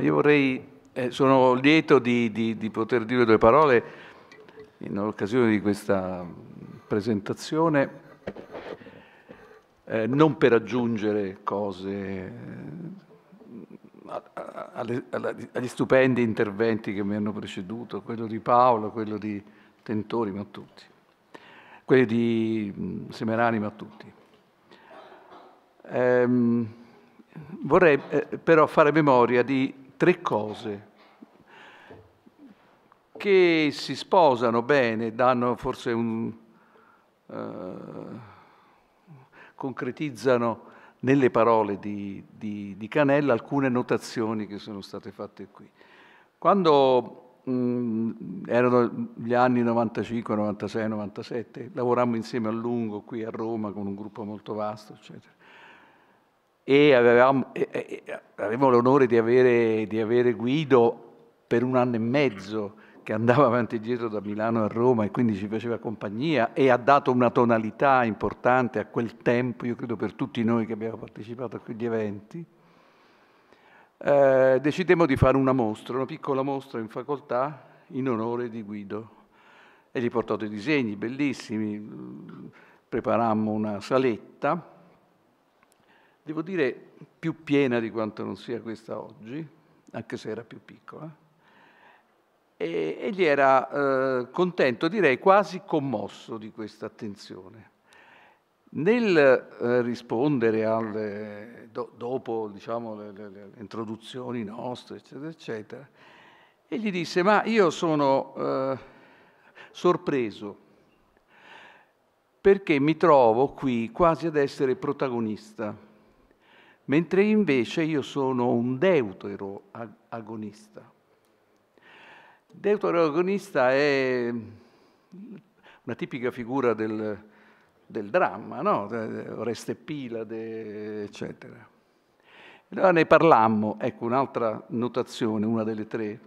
Io vorrei, eh, sono lieto di, di, di, poter dire due parole in occasione di questa presentazione, eh, non per aggiungere cose eh, a, a, agli stupendi interventi che mi hanno preceduto, quello di Paolo, quello di Tentori, ma tutti, quelli di Semerani, ma tutti. Ehm, eh, vorrei però fare memoria di tre cose che si sposano bene, danno forse un... Uh, concretizzano nelle parole di, di, di, Canella alcune notazioni che sono state fatte qui. Quando mh, mm, erano gli anni 95, 96, 97, lavorammo insieme a lungo qui a Roma con un gruppo molto vasto, eccetera e avevamo, eh, eh, avevo l'onore di avere, di avere Guido per un anno e mezzo che andava avanti e dietro da Milano a Roma e quindi ci faceva compagnia e ha dato una tonalità importante a quel tempo, io credo per tutti noi che abbiamo partecipato a quegli eventi. Eh, decidemmo di fare una mostra, una piccola mostra in facoltà in onore di Guido e gli portò dei disegni bellissimi, preparammo una saletta devo dire, più piena di quanto non sia questa oggi, anche se era più piccola. E egli era eh, contento, direi quasi commosso di questa attenzione. Nel eh, rispondere alle, do, dopo diciamo, le, le, le, introduzioni nostre, eccetera, eccetera, egli disse, ma io sono eh, sorpreso perché mi trovo qui quasi ad essere protagonista mentre invece io sono un deutero agonista. Deutero agonista è una tipica figura del, del dramma, no? Oreste Pilade, eccetera. Allora ne parlammo, ecco un'altra notazione, una delle tre.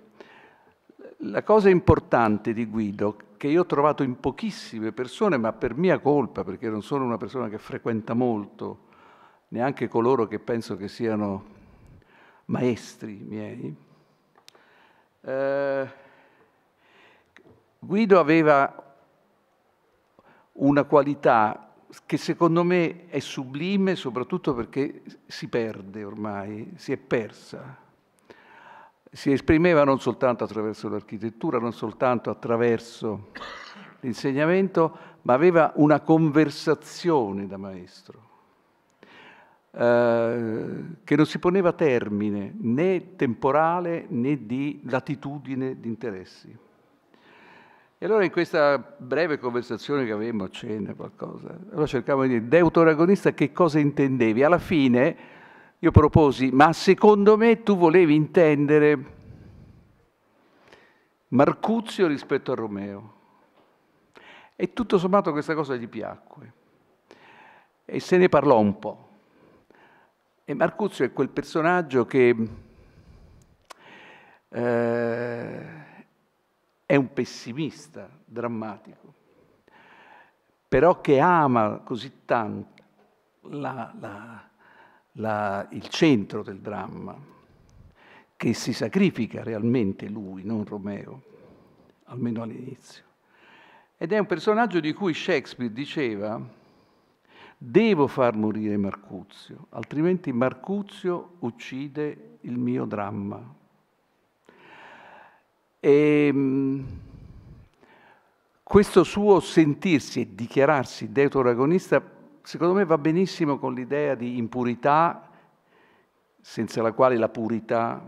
La cosa importante di Guido, che io ho trovato in pochissime persone, ma per mia colpa, perché non sono una persona che frequenta molto neanche coloro che penso che siano maestri miei. Eh, Guido aveva una qualità che secondo me è sublime soprattutto perché si perde ormai, si è persa. Si esprimeva non soltanto attraverso l'architettura, non soltanto attraverso l'insegnamento, ma aveva una conversazione da maestro eh, che non si poneva termine né temporale né di latitudine di interessi. E allora in questa breve conversazione che avevamo a cena qualcosa, allora cercavo di dire, deutoragonista che cosa intendevi? Alla fine io proposi, ma secondo me tu volevi intendere Marcuzio rispetto a Romeo. E tutto sommato questa cosa gli piacque. E se ne parlò un po'. E Marcuzio è quel personaggio che eh, è un pessimista drammatico, però che ama così tanto la, la, la, il centro del dramma, che si sacrifica realmente lui, non Romeo, almeno all'inizio. Ed è un personaggio di cui Shakespeare diceva Devo far morire Marcuzio, altrimenti Marcuzio uccide il mio dramma. E ehm, questo suo sentirsi e dichiararsi deutoragonista, secondo me, va benissimo con l'idea di impurità, senza la quale la purità.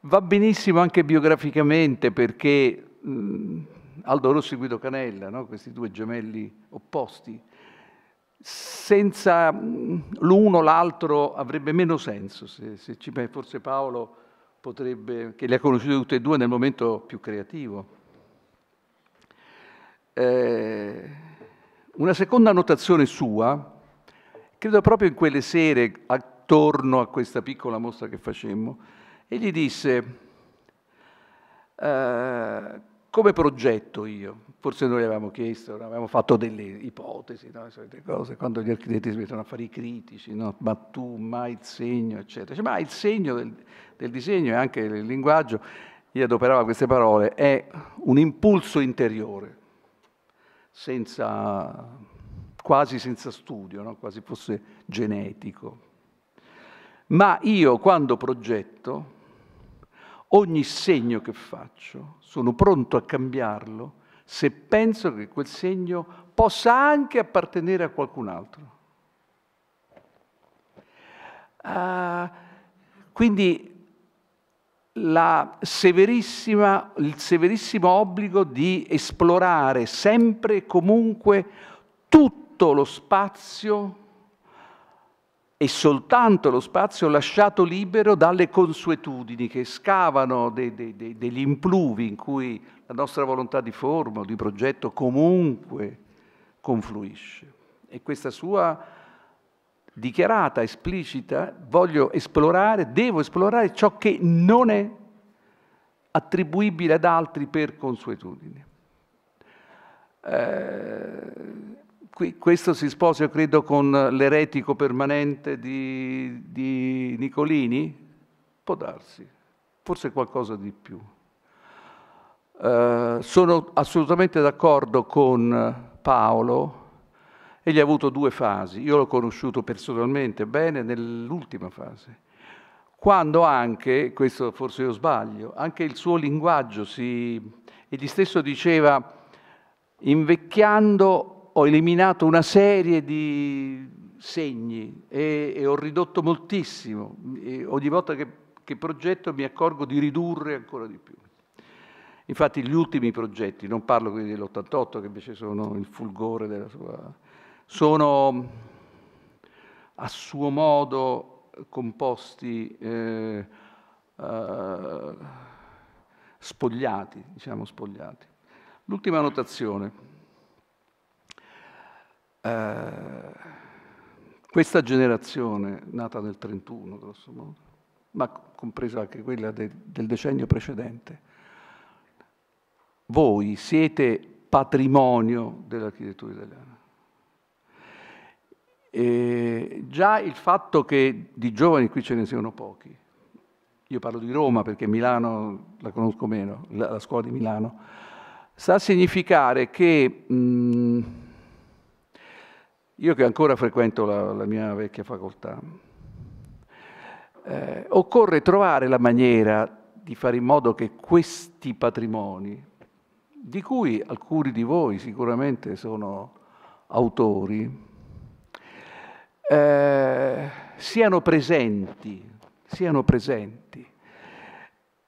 Va benissimo anche biograficamente perché mm, Aldo Rossi e Guido Canella, no? questi due gemelli opposti, senza mm, l'uno l'altro avrebbe meno senso. Se, se ci, forse Paolo potrebbe, che li ha conosciuti tutti e due nel momento più creativo. Eh, una seconda notazione sua, credo proprio in quelle sere attorno a questa piccola mostra che facemmo, egli disse, eh, come progetto io, forse noi avevamo chiesto, avevamo fatto delle ipotesi, no? cose, quando gli architetti si mettono a fare i critici, no? ma tu, ma il segno, eccetera. Cioè, ma il segno del, del disegno e anche il linguaggio, io adoperavo queste parole, è un impulso interiore, senza, quasi senza studio, no? quasi fosse genetico. Ma io quando progetto, Ogni segno che faccio sono pronto a cambiarlo se penso che quel segno possa anche appartenere a qualcun altro. Uh, quindi il severissimo obbligo di esplorare sempre e comunque tutto lo spazio e soltanto lo spazio lasciato libero dalle consuetudini che scavano de, de, de, degli impluvi in cui la nostra volontà di forma o di progetto comunque confluisce. E questa sua dichiarata, esplicita, voglio esplorare, devo esplorare ciò che non è attribuibile ad altri per consuetudine. Eh, Qui, questo si sposa, io credo, con l'eretico permanente di, di Nicolini? Può darsi, forse qualcosa di più. Uh, sono assolutamente d'accordo con Paolo, egli ha avuto due fasi, io l'ho conosciuto personalmente bene nell'ultima fase, quando anche, questo forse io sbaglio, anche il suo linguaggio si... egli stesso diceva, invecchiando ho eliminato una serie di segni e, e ho ridotto moltissimo. E ogni volta che, che progetto mi accorgo di ridurre ancora di più. Infatti gli ultimi progetti, non parlo quindi dell'88 che invece sono il fulgore della sua... sono a suo modo composti, eh, eh, spogliati, diciamo spogliati. L'ultima notazione. Eh, questa generazione, nata nel 31 grosso modo, ma compresa anche quella de del decennio precedente, voi siete patrimonio dell'architettura italiana. E già il fatto che di giovani qui ce ne siano pochi, io parlo di Roma perché Milano la conosco meno, la, la scuola di Milano, sta a significare che mh, io che ancora frequento la, la mia vecchia facoltà. Eh, occorre trovare la maniera di fare in modo che questi patrimoni, di cui alcuni di voi sicuramente sono autori, eh, siano presenti, siano presenti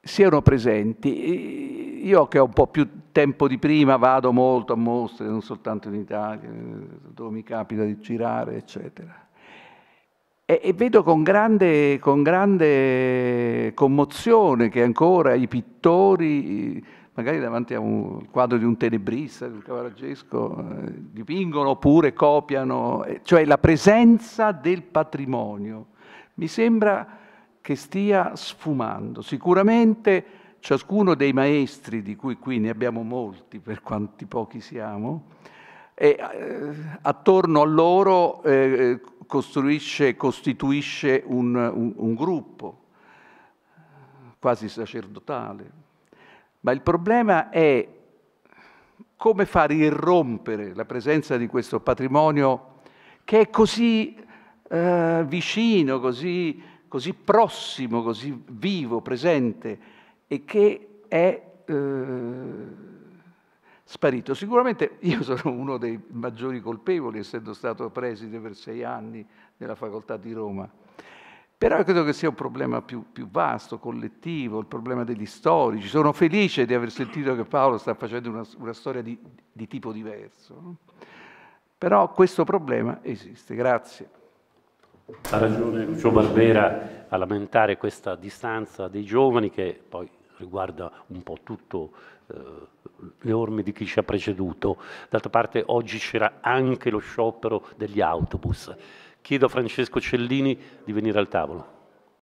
siano presenti. Io che ho un po' più tempo di prima vado molto a mostre, non soltanto in Italia, dove mi capita di girare, eccetera. E, e vedo con grande, con grande, commozione che ancora i pittori, magari davanti a un quadro di un tenebrista, di un cavalaggesco, eh, dipingono oppure copiano, eh, cioè la presenza del patrimonio. Mi sembra che stia sfumando. Sicuramente ciascuno dei maestri, di cui qui ne abbiamo molti per quanti pochi siamo, e, eh, attorno a loro eh, costruisce, costituisce un, un, un gruppo quasi sacerdotale. Ma il problema è come far irrompere la presenza di questo patrimonio che è così eh, vicino, così così prossimo, così vivo, presente e che è eh, sparito. Sicuramente io sono uno dei maggiori colpevoli, essendo stato preside per sei anni nella facoltà di Roma. Però credo che sia un problema più, più, vasto, collettivo, il problema degli storici. Sono felice di aver sentito che Paolo sta facendo una, una storia di, di, tipo diverso. Però questo problema esiste. Grazie. Ha ragione Lucio Barbera a lamentare questa distanza dei giovani che poi riguarda un po' tutto eh, le orme di chi ci ha preceduto. D'altra parte oggi c'era anche lo sciopero degli autobus. Chiedo a Francesco Cellini di venire al tavolo.